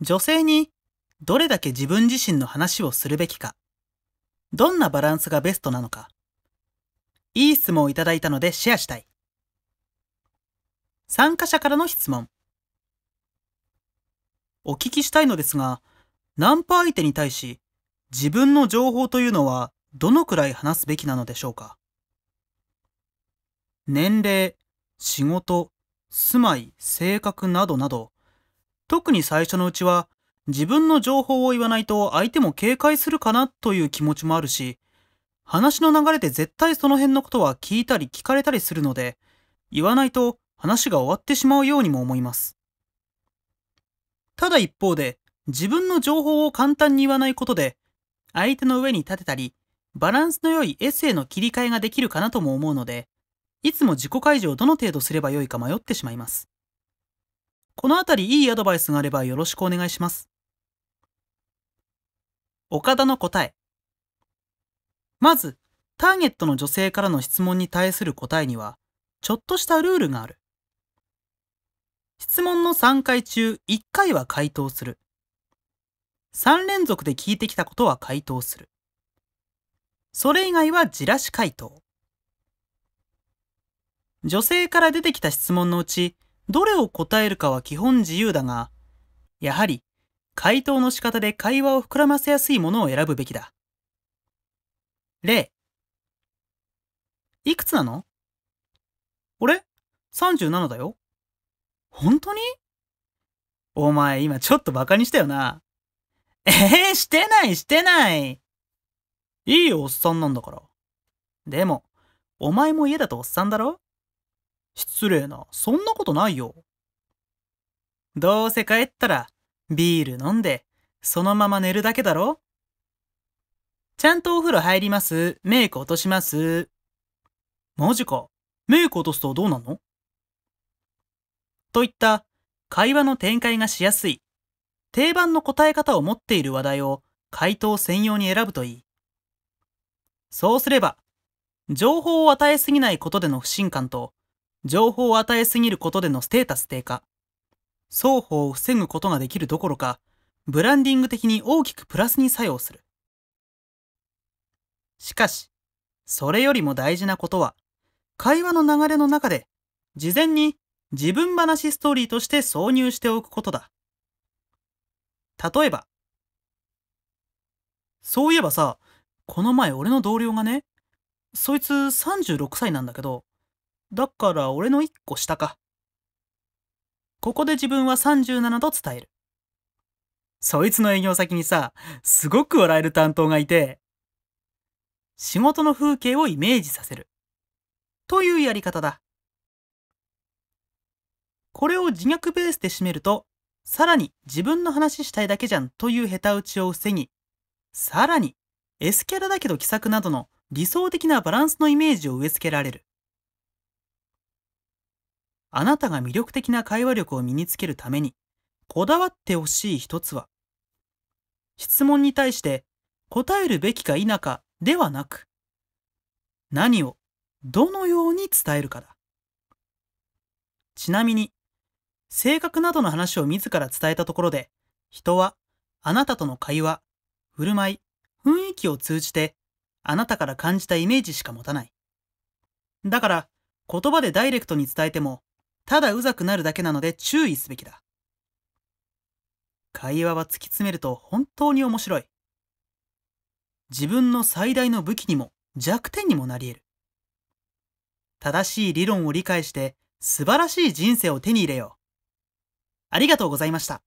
女性にどれだけ自分自身の話をするべきか、どんなバランスがベストなのか、いい質問をいただいたのでシェアしたい。参加者からの質問。お聞きしたいのですが、ナンパ相手に対し自分の情報というのはどのくらい話すべきなのでしょうか年齢、仕事、住まい、性格などなど、特に最初のうちは自分の情報を言わないと相手も警戒するかなという気持ちもあるし、話の流れで絶対その辺のことは聞いたり聞かれたりするので、言わないと話が終わってしまうようにも思います。ただ一方で、自分の情報を簡単に言わないことで、相手の上に立てたり、バランスの良いエッセイの切り替えができるかなとも思うので、いつも自己解除をどの程度すればよいか迷ってしまいます。この辺りいいアドバイスがあればよろしくお願いします。岡田の答え。まず、ターゲットの女性からの質問に対する答えには、ちょっとしたルールがある。質問の3回中1回は回答する。3連続で聞いてきたことは回答する。それ以外はじらし回答。女性から出てきた質問のうち、どれを答えるかは基本自由だが、やはり回答の仕方で会話を膨らませやすいものを選ぶべきだ。例。いくつなの俺 ?37 だよ。本当にお前今ちょっと馬鹿にしたよな。えー、してないしてない。いいおっさんなんだから。でも、お前も家だとおっさんだろ失礼な、そんなことないよ。どうせ帰ったら、ビール飲んで、そのまま寝るだけだろちゃんとお風呂入ります。メイク落とします。マジか。メイク落とすとどうなのといった会話の展開がしやすい、定番の答え方を持っている話題を回答専用に選ぶといい。そうすれば、情報を与えすぎないことでの不信感と、情報を与えすぎることでのステータス低下、双方を防ぐことができるどころか、ブランディング的に大きくプラスに作用する。しかし、それよりも大事なことは、会話の流れの中で、事前に自分話ストーリーとして挿入しておくことだ。例えば、そういえばさ、この前俺の同僚がね、そいつ36歳なんだけど、だから俺の1個下か。ここで自分は37度伝える。そいつの営業先にさ、すごく笑える担当がいて、仕事の風景をイメージさせる。というやり方だ。これを自虐ベースで締めると、さらに自分の話したいだけじゃんという下手打ちを防ぎ、さらに S キャラだけど気さくなどの理想的なバランスのイメージを植え付けられる。あなたが魅力的な会話力を身につけるために、こだわってほしい一つは、質問に対して答えるべきか否かではなく、何をどのように伝えるかだ。ちなみに、性格などの話を自ら伝えたところで、人はあなたとの会話、振る舞い、雰囲気を通じて、あなたから感じたイメージしか持たない。だから、言葉でダイレクトに伝えても、ただうざくなるだけなので注意すべきだ。会話は突き詰めると本当に面白い。自分の最大の武器にも弱点にもなり得る。正しい理論を理解して素晴らしい人生を手に入れよう。ありがとうございました。